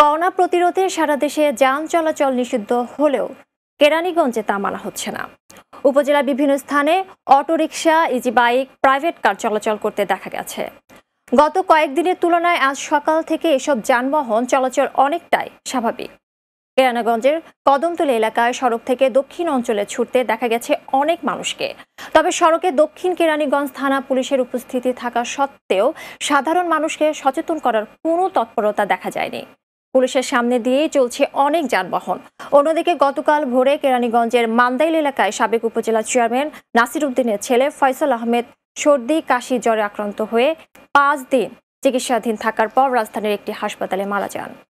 corona প্রতিরোধে সারা দেশে যান চলাচল নিষিদ্ধ হলেও কেরানীগঞ্জে তা মানা হচ্ছে না উপজেলার বিভিন্ন স্থানে autorickshaw easy bike private car চলাচল করতে দেখা গেছে গত কয়েকদিনের তুলনায় আজ সকাল থেকে এসব যানবাহন চলাচল অনেকটাই স্বাভাবিক কেরানীগঞ্জের কদমতলী এলাকায় সড়ক থেকে দক্ষিণ অঞ্চলে ছুটতে দেখা গেছে অনেক মানুষকে তবে সড়কে দক্ষিণ কেরানীগঞ্জ থানা পুলিশের উপস্থিতি থাকা সত্ত্বেও সাধারণ মানুষকে সচেতন করার কোনো তৎপরতা দেখা যায়নি পুলিশের সামনে দিয়ে চলছে অনেক যানবাহন অন্যদিকে গতকাল ভোরে কেরানীগঞ্জের মান্দাইল এলাকায় সাবেক উপজেলা চেয়ারম্যান নাসির উদ্দিনের ছেলে ফয়সল আহমেদ সর্দি কাশি জ্বরে আক্রান্ত হয়ে পাঁচ দিন চিকিৎসাধীন থাকার পর রাজধানীর একটি হাসপাতালে মারা যান